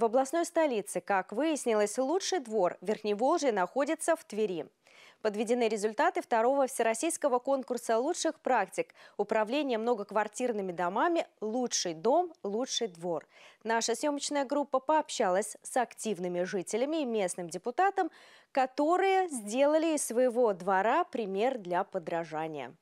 В областной столице, как выяснилось, лучший двор Верхневолжья находится в Твери. Подведены результаты второго всероссийского конкурса лучших практик управления многоквартирными домами «Лучший дом, лучший двор». Наша съемочная группа пообщалась с активными жителями и местным депутатом, которые сделали из своего двора пример для подражания.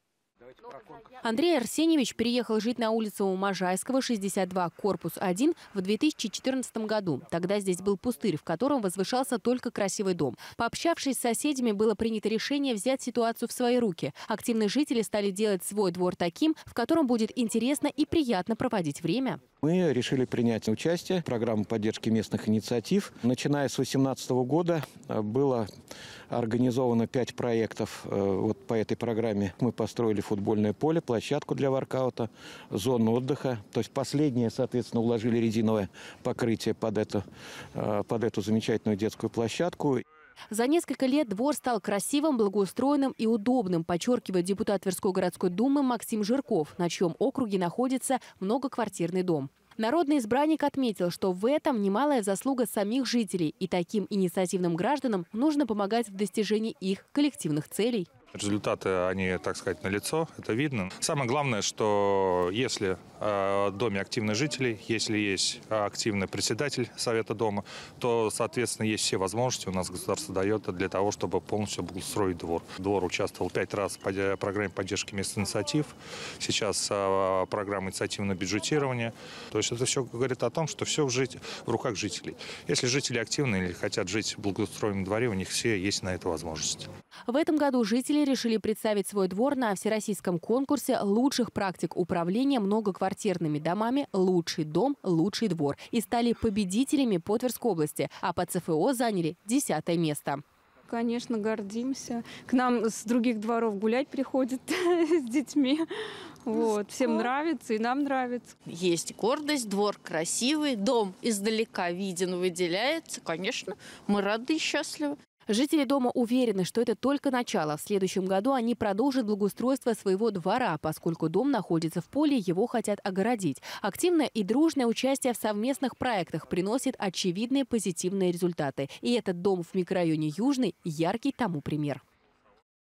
Андрей Арсеньевич переехал жить на улицу у Можайского, 62, корпус 1, в 2014 году. Тогда здесь был пустырь, в котором возвышался только красивый дом. Пообщавшись с соседями, было принято решение взять ситуацию в свои руки. Активные жители стали делать свой двор таким, в котором будет интересно и приятно проводить время. Мы решили принять участие в программе поддержки местных инициатив. Начиная с 2018 года э, было организовано пять проектов э, вот по этой программе. Мы построили футбол футбольное поле, площадку для воркаута, зону отдыха. То есть последнее, соответственно, уложили резиновое покрытие под эту, э, под эту замечательную детскую площадку. За несколько лет двор стал красивым, благоустроенным и удобным, подчеркивает депутат Тверской городской думы Максим Жирков, на чьем округе находится многоквартирный дом. Народный избранник отметил, что в этом немалая заслуга самих жителей, и таким инициативным гражданам нужно помогать в достижении их коллективных целей. Результаты, они, так сказать, на лицо, это видно. Самое главное, что если э, в доме активны жители, если есть э, активный председатель Совета дома, то, соответственно, есть все возможности у нас государство дает для того, чтобы полностью обустроить двор. Двор участвовал пять раз в программе поддержки местных инициатив, сейчас э, программа инициативного бюджетирования. То есть это все говорит о том, что все в, жить, в руках жителей. Если жители активны или хотят жить в благоустроенном дворе, у них все есть на это возможность. В этом году жители решили представить свой двор на всероссийском конкурсе лучших практик управления многоквартирными домами «Лучший дом, лучший двор» и стали победителями по Тверской области, а по ЦФО заняли десятое место. Конечно, гордимся. К нам с других дворов гулять приходят с детьми. Вот. Ну всем нравится, и нам нравится. Есть гордость, двор красивый, дом издалека виден, выделяется. Конечно, мы рады и счастливы. Жители дома уверены, что это только начало. В следующем году они продолжат благоустройство своего двора, поскольку дом находится в поле, его хотят огородить. Активное и дружное участие в совместных проектах приносит очевидные позитивные результаты. И этот дом в микрорайоне Южный – яркий тому пример.